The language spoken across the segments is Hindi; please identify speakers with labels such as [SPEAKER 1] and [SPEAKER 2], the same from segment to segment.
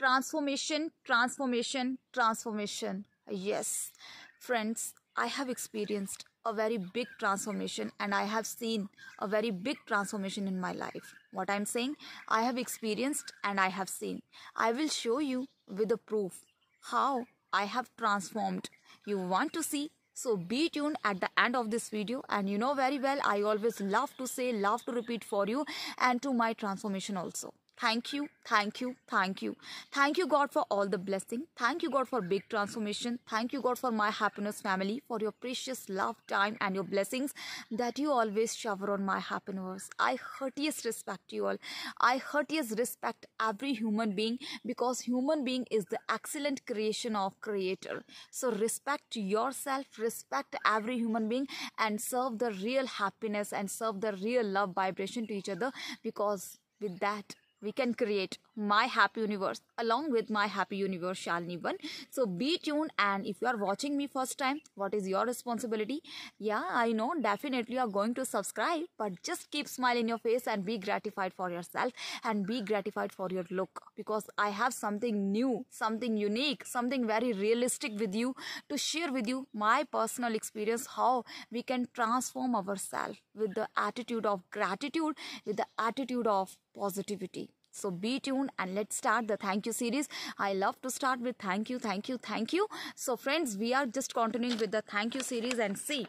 [SPEAKER 1] transformation, transformation, transformation. Yes, friends, I have experienced a very big transformation and I have seen a very big transformation in my life. What I'm saying, I have experienced and I have seen. I will show you with a proof how I have transformed. You want to see? So be tuned at the end of this video and you know very well I always love to say, love to repeat for you and to my transformation also. Thank you, thank you, thank you. Thank you, God, for all the blessing. Thank you, God, for big transformation. Thank you, God, for my happiness family, for your precious love, time, and your blessings that you always shower on my happiness. I heartiest respect you all. I heartiest respect every human being because human being is the excellent creation of Creator. So respect yourself, respect every human being, and serve the real happiness and serve the real love vibration to each other because with that we can create my happy universe along with my happy universe shalini one so be tuned and if you are watching me first time what is your responsibility yeah i know definitely you are going to subscribe but just keep smiling your face and be gratified for yourself and be gratified for your look because i have something new something unique something very realistic with you to share with you my personal experience how we can transform ourselves with the attitude of gratitude with the attitude of positivity So be tuned and let's start the thank you series. I love to start with thank you, thank you, thank you. So, friends, we are just continuing with the thank you series and see,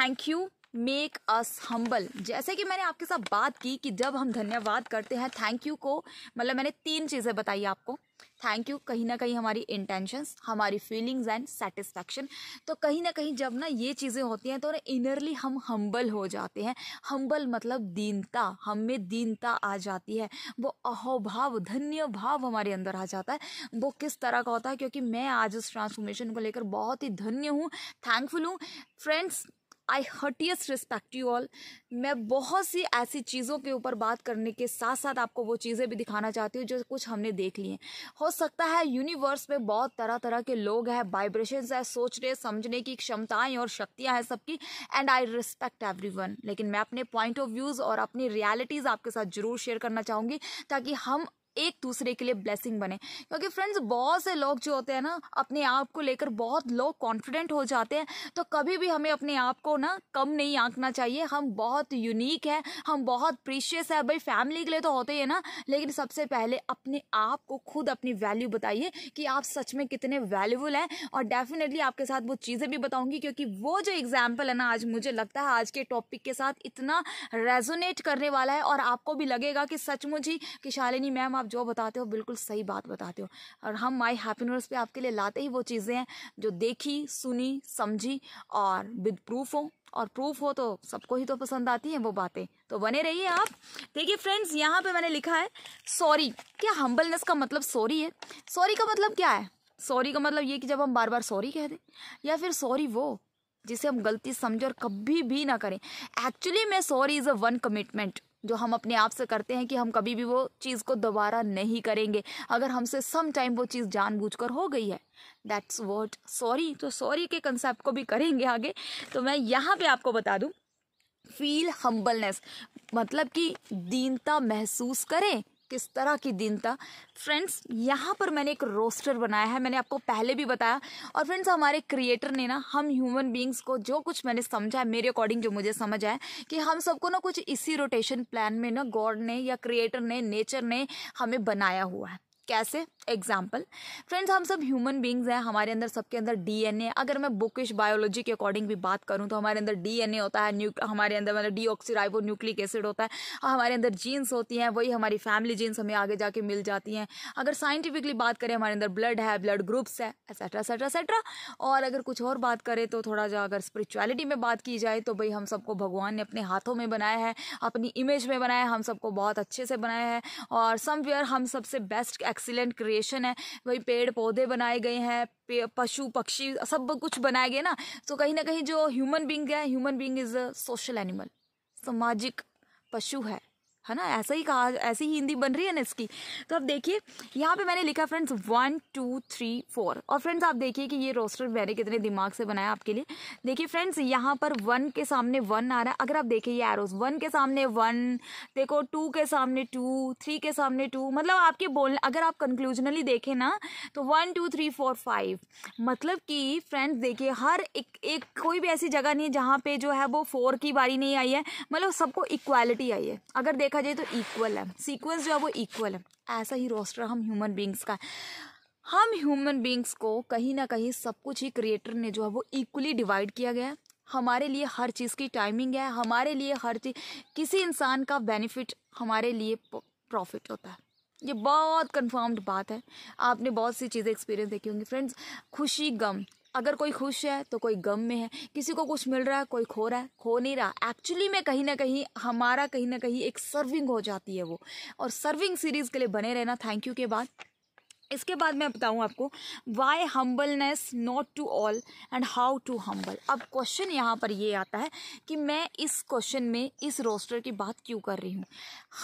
[SPEAKER 1] thank you. Make us humble जैसे कि मैंने आपके साथ बात की कि जब हम धन्यवाद करते हैं थैंक यू को मतलब मैंने तीन चीज़ें बताई आपको थैंक यू कहीं ना कहीं हमारी इंटेंशंस हमारी फीलिंग्स एंड सेटिस्फैक्शन तो कहीं ना कहीं जब ना ये चीज़ें होती हैं तो ना इनरली हम हम्बल हो जाते हैं हम्बल मतलब दीनता हम में दीनता आ जाती है वो अहोभाव धन्य भाव हमारे अंदर आ जाता है वो किस तरह का होता है क्योंकि मैं आज इस ट्रांसफॉर्मेशन को लेकर बहुत ही धन्य हूँ थैंकफुल हूँ friends I heartiest respect you all मैं बहुत सी ऐसी चीज़ों के ऊपर बात करने के साथ साथ आपको वो चीज़ें भी दिखाना चाहती हूँ जो कुछ हमने देख ली हैं हो सकता है यूनिवर्स में बहुत तरह तरह के लोग हैं वाइब्रेशन है सोचने समझने की क्षमताएं और शक्तियाँ हैं सबकी एंड आई रिस्पेक्ट एवरी लेकिन मैं अपने पॉइंट ऑफ व्यूज़ और अपनी रियलिटीज़ आपके साथ ज़रूर शेयर करना चाहूँगी ताकि हम एक दूसरे के लिए ब्लेसिंग बने क्योंकि फ्रेंड्स बहुत से लोग जो होते हैं ना अपने आप को लेकर बहुत लो कॉन्फिडेंट हो जाते हैं तो कभी भी हमें अपने आप को ना कम नहीं आंकना चाहिए हम बहुत यूनिक है हम बहुत प्रीशियस है भाई फैमिली के लिए तो होते ही है ना लेकिन सबसे पहले अपने आप को खुद अपनी वैल्यू बताइए कि आप सच में कितने वैल्यूबल हैं और डेफिनेटली आपके साथ वो चीज़ें भी बताऊंगी क्योंकि वो जो एग्जाम्पल है ना आज मुझे लगता है आज के टॉपिक के साथ इतना रेजोनेट करने वाला है और आपको भी लगेगा कि सचमुच ही कि शालिनी मैम आप जो बताते हो बिल्कुल सही बात बताते हो और हम माई हैप्पीनेस पे आपके लिए लाते ही वो चीज़ें हैं जो देखी सुनी समझी और विद प्रूफ हो और प्रूफ हो तो सबको ही तो पसंद आती हैं वो बातें तो बने रहिए आप देखिए फ्रेंड्स यहाँ पे मैंने लिखा है सॉरी क्या हम्बलनेस का मतलब सॉरी है सॉरी का मतलब क्या है सॉरी का मतलब ये कि जब हम बार बार सॉरी कह दें या फिर सॉरी वो जिसे हम गलती समझे और कभी भी ना करें एक्चुअली में sorry is a one commitment जो हम अपने आप से करते हैं कि हम कभी भी वो चीज़ को दोबारा नहीं करेंगे अगर हमसे सम टाइम वो चीज़ जानबूझकर हो गई है दैट्स वॉट सॉरी तो सॉरी के कंसेप्ट को भी करेंगे आगे तो मैं यहाँ पे आपको बता दूँ फील हम्बलनेस मतलब कि दीनता महसूस करें किस तरह की दीनता फ्रेंड्स यहाँ पर मैंने एक रोस्टर बनाया है मैंने आपको पहले भी बताया और फ्रेंड्स हमारे क्रिएटर ने ना हम ह्यूमन बींग्स को जो कुछ मैंने समझा है मेरे अकॉर्डिंग जो मुझे समझ आया कि हम सबको ना कुछ इसी रोटेशन प्लान में ना गॉड ने या क्रिएटर ने नेचर ने हमें बनाया हुआ है कैसे एग्जाम्पल फ्रेंड्स हम सब ह्यूमन बींग्स हैं हमारे अंदर सबके अंदर डीएनए अगर मैं बुकिश बायोलॉजी के अकॉर्डिंग भी बात करूँ तो हमारे अंदर डीएनए होता है न्यू हमारे अंदर मतलब डी डीऑक्सीराइबो न्यूक्लिक एसिड होता है हमारे अंदर जीन्स होती हैं वही हमारी फैमिली जीन्स हमें आगे जाके मिल जाती हैं अगर साइंटिफिकली बात करें हमारे अंदर ब्लड है ब्लड ग्रुप्स है एसेट्रा एसेट्रा एसेट्रा और अगर कुछ और बात करें तो थोड़ा सा अगर स्पिरिचुअलिटी में बात की जाए तो भाई हम सबको भगवान ने अपने हाथों में बनाया है अपनी इमेज में बनाया है हम सबको बहुत अच्छे से बनाया है और समवेयर हम सबसे बेस्ट एक्सीलेंट क्रिएट क्रिएशन है वही पेड़ पौधे बनाए गए हैं पशु पक्षी सब कुछ बनाए गए ना तो कहीं ना कहीं जो ह्यूमन बींग है human being is a social animal सामाजिक पशु है है ना ऐसा ही कहा ऐसी ही हिंदी बन रही है ना इसकी तो अब देखिए यहाँ पे मैंने लिखा friends one two three four और फ्रेंड्स आप देखिए कि ये रोस्टर मैंने कितने दिमाग से बनाया आपके लिए देखिए फ्रेंड्स यहाँ पर वन के सामने वन आ रहा है अगर आप देखिए ये एरोज वन के सामने वन देखो टू के सामने टू थ्री के सामने टू मतलब आपके बोलने अगर आप कंक्लूजनली देखें ना तो one two three four five मतलब कि फ्रेंड्स देखिए हर एक एक कोई भी ऐसी जगह नहीं है जहाँ पर जो है वो फोर की बारी नहीं आई है मतलब सबको इक्वालिटी आई है अगर देख देखा जाए तो इक्वल है सीक्वेंस जो है वो इक्वल है ऐसा ही रोस्टर हम ह्यूमन बींग्स का हम ह्यूमन बींग्स को कहीं ना कहीं सब कुछ ही क्रिएटर ने जो है वो इक्वली डिवाइड किया गया है हमारे लिए हर चीज़ की टाइमिंग है हमारे लिए हर चीज किसी इंसान का बेनिफिट हमारे लिए प्रॉफिट होता है ये बहुत कन्फर्म्ड बात है आपने बहुत सी चीज़ें एक्सपीरियंस देखी होंगी फ्रेंड्स खुशी गम अगर कोई खुश है तो कोई गम में है किसी को कुछ मिल रहा है कोई खो रहा है खो नहीं रहा एक्चुअली में कहीं ना कहीं हमारा कहीं ना कहीं एक सर्विंग हो जाती है वो और सर्विंग सीरीज़ के लिए बने रहना थैंक यू के बाद इसके बाद मैं बताऊँ आपको why humbleness not to all and how to humble अब क्वेश्चन यहाँ पर ये आता है कि मैं इस क्वेश्चन में इस रोस्टर की बात क्यों कर रही हूँ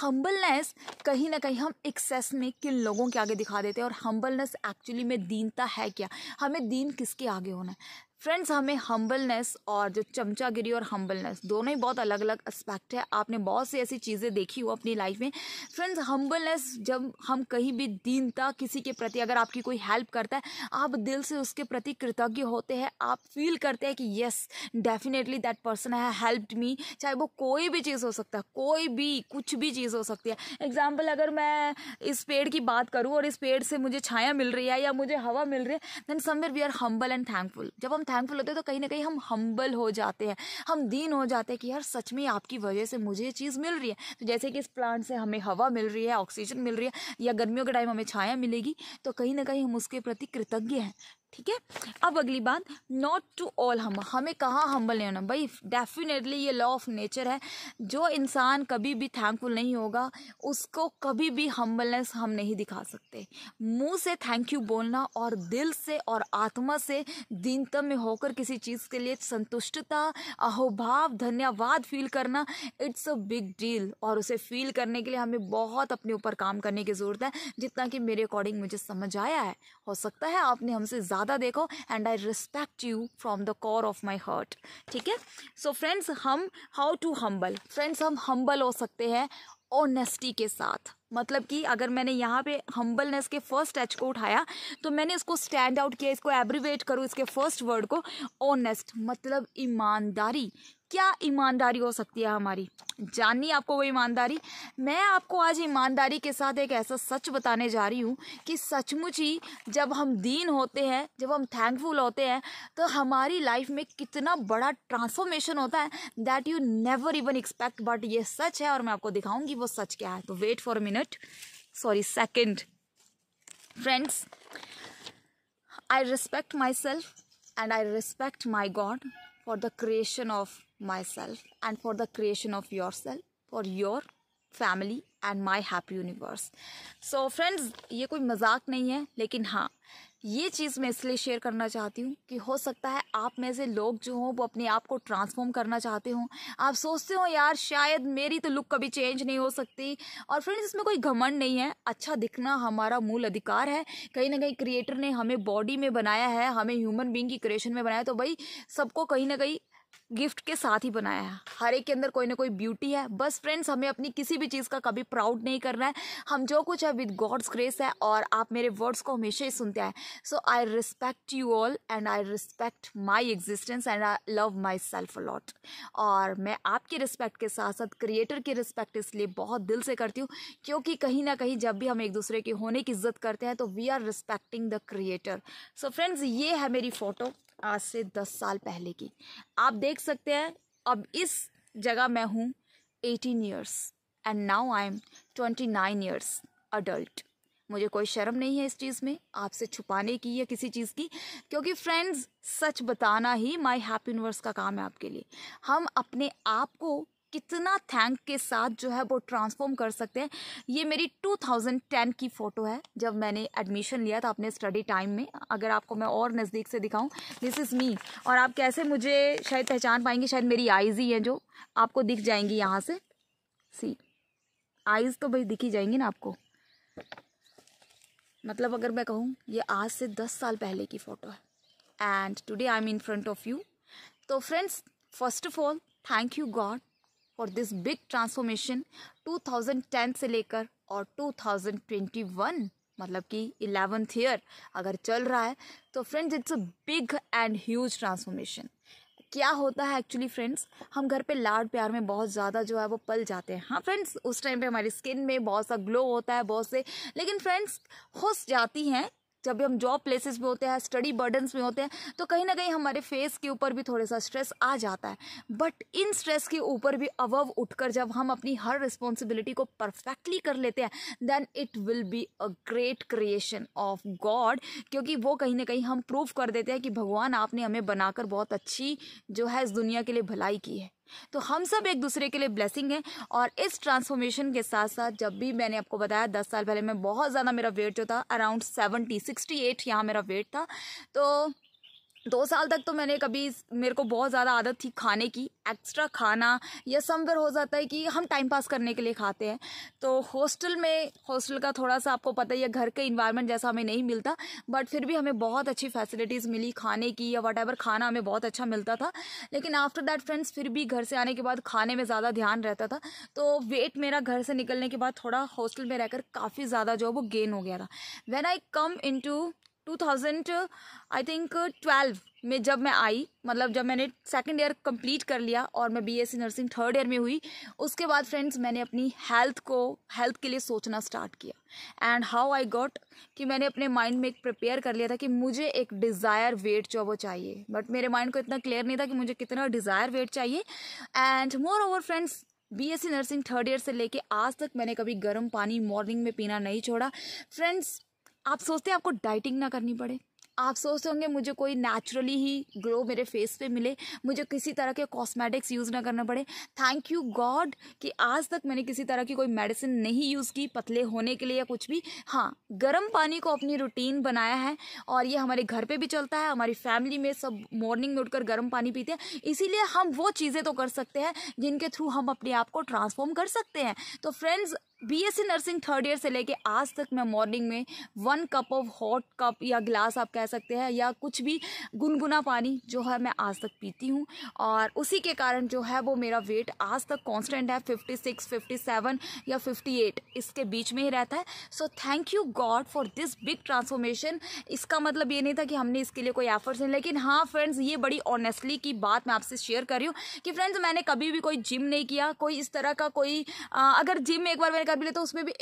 [SPEAKER 1] हम्बलनेस कहीं ना कहीं हम एक्सेस में किन लोगों के आगे दिखा देते हैं और हम्बलनेस एक्चुअली में दीनता है क्या हमें दीन किसके आगे होना है फ्रेंड्स हमें हम्बलनेस और जो चमचागिरी और हम्बलनेस दोनों ही बहुत अलग अलग एस्पेक्ट है आपने बहुत सी ऐसी चीज़ें देखी हो अपनी लाइफ में फ्रेंड्स हम्बलनेस जब हम कहीं भी दीनता किसी के प्रति अगर आपकी कोई हेल्प करता है आप दिल से उसके प्रति कृतज्ञ होते हैं आप फील करते हैं कि येस डेफिनेटली दैट पर्सन है हेल्प्ड मी चाहे वो कोई भी चीज़ हो सकता है कोई भी कुछ भी चीज़ हो सकती है एग्जाम्पल अगर मैं इस पेड़ की बात करूँ और इस पेड़ से मुझे छाया मिल रही है या मुझे हवा मिल रही है then somewhere we are humble and thankful जब हम थैंकफुल होते हैं तो कहीं ना कहीं हम हम्बल हो जाते हैं हम दीन हो जाते हैं कि यार सच में आपकी वजह से मुझे ये चीज़ मिल रही है तो जैसे कि इस प्लांट से हमें हवा मिल रही है ऑक्सीजन मिल रही है या गर्मियों के टाइम हमें छाया मिलेगी तो कहीं ना कहीं हम उसके प्रति कृतज्ञ हैं ठीक है अब अगली बात नॉट टू ऑल हम हमें कहाँ हम्बल नहीं होना भाई डेफिनेटली ये लॉ ऑफ नेचर है जो इंसान कभी भी थैंकफुल नहीं होगा उसको कभी भी हम्बलनेस हम नहीं दिखा सकते मुंह से थैंक यू बोलना और दिल से और आत्मा से दीनतम में होकर किसी चीज़ के लिए संतुष्टता अहोभाव धन्यवाद फील करना इट्स अ बिग डील और उसे फील करने के लिए हमें बहुत अपने ऊपर काम करने की ज़रूरत है जितना कि मेरे अकॉर्डिंग मुझे समझ आया है हो सकता है आपने हमसे ज़्यादा देखो and I respect you from the core of my heart ठीक है सो फ्रेंड्स हम हाउ टू हम्बल फ्रेंड्स हम हम्बल हो सकते हैं ऑनेस्टी के साथ मतलब कि अगर मैंने यहाँ पे हम्बलनेस के फर्स्ट एच को उठाया तो मैंने इसको स्टैंड आउट किया इसको एब्रीवेट करूँ इसके फर्स्ट वर्ड को ऑनेस्ट मतलब ईमानदारी क्या ईमानदारी हो सकती है हमारी जाननी आपको वो ईमानदारी मैं आपको आज ईमानदारी के साथ एक ऐसा सच बताने जा रही हूँ कि सचमुच ही जब हम दीन होते हैं जब हम थैंकफुल होते हैं तो हमारी लाइफ में कितना बड़ा ट्रांसफॉर्मेशन होता है that you never even expect but ये सच है और मैं आपको दिखाऊंगी वो सच क्या है तो wait for minute sorry second friends I respect myself and I respect my God for the creation of myself and for the creation of yourself for your family and my happy universe so friends ये कोई मजाक नहीं है लेकिन हाँ ये चीज़ मैं इसलिए शेयर करना चाहती हूँ कि हो सकता है आप में से लोग जो हों वो अपने आप को ट्रांसफॉर्म करना चाहते हों आप सोचते हो यार शायद मेरी तो लुक कभी चेंज नहीं हो सकती और फ्रेंड्स इसमें कोई घमंड नहीं है अच्छा दिखना हमारा मूल अधिकार है कहीं ना कहीं क्रिएटर ने हमें बॉडी में बनाया है हमें ह्यूमन बींग की क्रिएशन में बनाया तो भाई सबको कहीं ना कहीं गिफ्ट के साथ ही बनाया है हर एक के अंदर कोई ना कोई ब्यूटी है बस फ्रेंड्स हमें अपनी किसी भी चीज़ का कभी प्राउड नहीं करना है हम जो कुछ है विद गॉड्स ग्रेस है और आप मेरे वर्ड्स को हमेशा ही सुनते हैं so I respect you all and I respect my existence and I love myself a lot और मैं आपकी रिस्पेक्ट के साथ साथ क्रिएटर की रिस्पेक्ट इसलिए बहुत दिल से करती हूँ क्योंकि कहीं ना कहीं जब भी हम एक दूसरे के होने की इज्जत करते हैं तो we are respecting the creator so friends ये है मेरी फ़ोटो आज से दस साल पहले की आप देख सकते हैं अब इस जगह मैं हूँ eighteen years and now I am twenty nine years adult मुझे कोई शर्म नहीं है इस चीज़ में आपसे छुपाने की या किसी चीज़ की क्योंकि फ्रेंड्स सच बताना ही माय हैप्पी यूनिवर्स का काम है आपके लिए हम अपने आप को कितना थैंक के साथ जो है वो ट्रांसफॉर्म कर सकते हैं ये मेरी 2010 की फ़ोटो है जब मैंने एडमिशन लिया था अपने स्टडी टाइम में अगर आपको मैं और नज़दीक से दिखाऊं दिस इज़ मी और आप कैसे मुझे शायद पहचान पाएंगे शायद मेरी आइज़ ही हैं जो आपको दिख जाएंगी यहाँ से सी आईज़ तो भाई दिखी जाएंगी ना आपको मतलब अगर मैं कहूँ ये आज से दस साल पहले की फ़ोटो है and today I am in front of you तो friends first of all thank you God और दिस बिग ट्रांसफॉर्मेशन 2010 से लेकर और 2021 मतलब कि इलेवंथ ईयर अगर चल रहा है तो friends it's a big and huge transformation क्या होता है एक्चुअली फ्रेंड्स हम घर पे लाड प्यार में बहुत ज़्यादा जो है वो पल जाते हैं हाँ फ्रेंड्स उस टाइम पे हमारी स्किन में बहुत सा ग्लो होता है बहुत से लेकिन फ्रेंड्स खुश जाती हैं जब भी हम जॉब प्लेसेस में होते हैं स्टडी बर्डन्स में होते हैं तो कहीं ना कहीं हमारे फेस के ऊपर भी थोड़ा सा स्ट्रेस आ जाता है बट इन स्ट्रेस के ऊपर भी अवव उठकर जब हम अपनी हर रिस्पॉन्सिबिलिटी को परफेक्टली कर लेते हैं then it will be a great creation of God क्योंकि वो कहीं ना कहीं हम प्रूव कर देते हैं कि भगवान आपने हमें बनाकर बहुत अच्छी जो है इस दुनिया के लिए भलाई की है तो हम सब एक दूसरे के लिए ब्लेसिंग है और इस ट्रांसफॉर्मेशन के साथ साथ जब भी मैंने आपको बताया दस साल पहले मैं बहुत ज़्यादा मेरा वेट जो था अराउंड सेवेंटी सिक्सटी एट यहाँ मेरा वेट था तो दो साल तक तो मैंने कभी मेरे को बहुत ज़्यादा आदत थी खाने की एक्स्ट्रा खाना या समवेयर हो जाता है कि हम टाइम पास करने के लिए खाते हैं तो हॉस्टल में हॉस्टल का थोड़ा सा आपको पता ही है घर के इन्वायरमेंट जैसा हमें नहीं मिलता बट फिर भी हमें बहुत अच्छी फैसिलिटीज़ मिली खाने की या वट खाना हमें बहुत अच्छा मिलता था लेकिन आफ्टर दैट फ्रेंड्स फिर भी घर से आने के बाद खाने में ज़्यादा ध्यान रहता था तो वेट मेरा घर से निकलने के बाद थोड़ा हॉस्टल में रहकर काफ़ी ज़्यादा जो है वो गेन हो गया था when I come in two thousand I think twelve में जब मैं आई मतलब जब मैंने सेकेंड ईयर कंप्लीट कर लिया और मैं बीएससी नर्सिंग थर्ड ईयर में हुई उसके बाद फ्रेंड्स मैंने अपनी हेल्थ को हेल्थ के लिए सोचना स्टार्ट किया एंड हाउ आई गॉट कि मैंने अपने माइंड में एक प्रिपेयर कर लिया था कि मुझे एक डिज़ायर वेट जो वो चाहिए बट मेरे माइंड को इतना क्लियर नहीं था कि मुझे कितना डिज़ायर वेट चाहिए and moreover friends B S C nursing third year से लेके आज तक मैंने कभी गर्म पानी मॉर्निंग में पीना नहीं छोड़ा फ्रेंड्स आप सोचते हैं आपको डाइटिंग ना करनी पड़े आप सोचते होंगे मुझे कोई नेचुरली ही ग्लो मेरे फेस पे मिले मुझे किसी तरह के कॉस्मेटिक्स यूज़ ना करना पड़े थैंक यू गॉड कि आज तक मैंने किसी तरह की कोई मेडिसिन नहीं यूज़ की पतले होने के लिए या कुछ भी हाँ गर्म पानी को अपनी रूटीन बनाया है और ये हमारे घर पे भी चलता है हमारी फैमिली में सब मॉर्निंग में उठकर गर्म पानी पीते हैं इसीलिए हम वो चीज़ें तो कर सकते हैं जिनके थ्रू हम अपने आप को ट्रांसफॉर्म कर सकते हैं तो friends BSC nursing third year से लेके आज तक मैं मॉर्निंग में one cup of hot cup या ग्लास आप कह सकते हैं या कुछ भी गुनगुना पानी जो है मैं आज तक पीती हूँ और उसी के कारण जो है वो मेरा वेट आज तक कांस्टेंट है 56, 57 या 58 इसके बीच में ही रहता है so thank you God for this big transformation इसका मतलब ये नहीं था कि हमने इसके लिए कोई एफर्ट्स नहीं लेकिन हाँ फ्रेंड्स ये बड़ी ऑनेस्टली की बात मैं आपसे शेयर कर रही हूँ कि फ्रेंड्स मैंने कभी भी कोई जिम नहीं किया कोई इस तरह का कोई आ, अगर जिम एक बार मैंने कर भी ले तो उसमें भी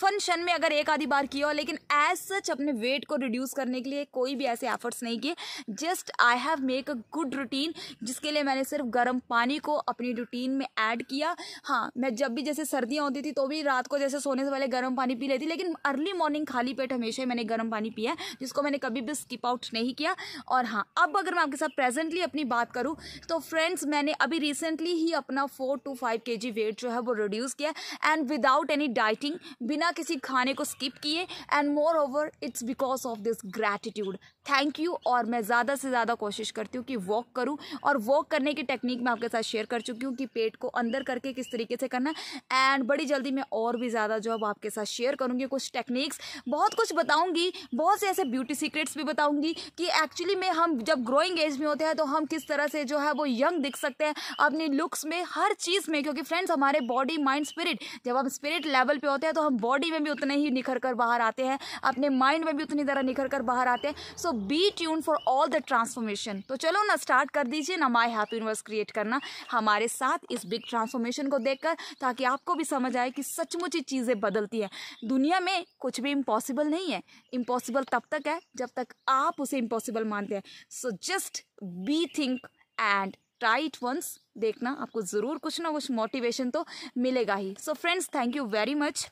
[SPEAKER 1] फंक्शन में अगर एक आधी बार किया हो लेकिन एज सच अपने वेट को रिड्यूस करने के लिए कोई भी ऐसे एफर्ट्स नहीं किए just I have make a good routine जिसके लिए मैंने सिर्फ गर्म पानी को अपनी रूटीन में ऐड किया हाँ मैं जब भी जैसे सर्दियाँ होती थी तो भी रात को जैसे सोने से पहले गर्म पानी पी लेती लेकिन अर्ली मॉर्निंग खाली पेट हमेशा ही मैंने गर्म पानी पिया जिसको मैंने कभी भी स्किप आउट नहीं किया और हाँ अब अगर मैं आपके साथ प्रेजेंटली अपनी बात करूँ तो फ्रेंड्स मैंने अभी रिसेंटली ही अपना फोर टू फाइव के वेट जो है वो रिड्यूस किया and without without any dieting बिना किसी खाने को स्किप किए and moreover it's because of this gratitude thank you और मैं ज़्यादा से ज़्यादा कोशिश करती हूँ कि वॉक करूँ और वॉक करने की टेक्निक मैं आपके साथ शेयर कर चुकी हूँ कि पेट को अंदर करके किस तरीके से करना है एंड बड़ी जल्दी मैं और भी ज़्यादा जो अब आपके साथ शेयर करूँगी कुछ टेक्निक्स बहुत कुछ बताऊँगी बहुत से ऐसे ब्यूटी सीक्रेट्स भी बताऊँगी कि एक्चुअली में हम जब ग्रोइंग एज में होते हैं तो हम किस तरह से जो है वो यंग दिख सकते हैं अपनी लुक्स में हर चीज़ में क्योंकि फ्रेंड्स हमारे बॉडी माइंड स्पिरिट जब हम स्पिरिट लेवल पर होते हैं तो हम बॉडी में भी उतने ही निखर कर बाहर आते हैं अपने माइंड में भी उतनी तरह निखर कर बाहर आते हैं so so be tune for all the transformation तो चलो ना स्टार्ट कर दीजिए ना माई हैप्पी यूनिवर्स क्रिएट करना हमारे साथ इस बिग ट्रांसफॉर्मेशन को देखकर ताकि आपको भी समझ आए कि सचमुच ये चीज़ें बदलती हैं दुनिया में कुछ भी इम्पॉसिबल नहीं है इम्पॉसिबल तब तक है जब तक आप उसे इम्पॉसिबल मानते हैं so just be think and try it once देखना आपको ज़रूर कुछ ना कुछ मोटिवेशन तो मिलेगा ही so friends thank you very much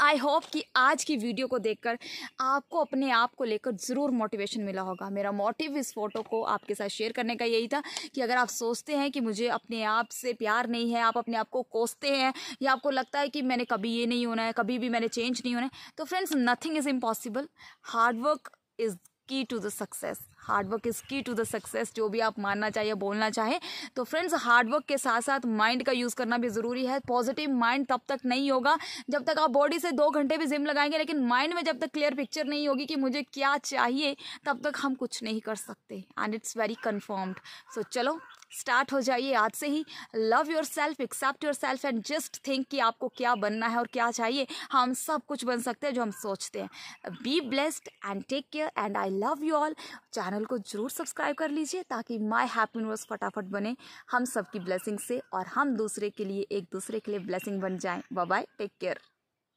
[SPEAKER 1] I hope कि आज की वीडियो को देखकर आपको अपने आप को लेकर ज़रूर मोटिवेशन मिला होगा मेरा मोटिव इस फ़ोटो को आपके साथ शेयर करने का यही था कि अगर आप सोचते हैं कि मुझे अपने आप से प्यार नहीं है आप अपने आप को कोसते हैं या आपको लगता है कि मैंने कभी ये नहीं होना है कभी भी मैंने चेंज नहीं होना है तो friends nothing is impossible hard work is key to the success hard work is key to the success जो भी आप मानना चाहिए बोलना चाहें तो फ्रेंड्स हार्डवर्क के साथ साथ माइंड का यूज़ करना भी ज़रूरी है पॉजिटिव माइंड तब तक नहीं होगा जब तक आप बॉडी से दो घंटे भी जिम लगाएंगे लेकिन माइंड में जब तक क्लियर पिक्चर नहीं होगी कि मुझे क्या चाहिए तब तक हम कुछ नहीं कर सकते and it's very confirmed so चलो स्टार्ट हो जाइए आज से ही love yourself accept yourself and just think कि आपको क्या बनना है और क्या चाहिए हम सब कुछ बन सकते हैं जो हम सोचते हैं be blessed and take care and I love you all चाहे चैनल को जरूर सब्सक्राइब कर लीजिए ताकि माय हैप्पी यूनिवर्स फटाफट बने हम सबकी ब्लेसिंग से और हम दूसरे के लिए एक दूसरे के लिए ब्लेसिंग बन जाएं बाय टेक केयर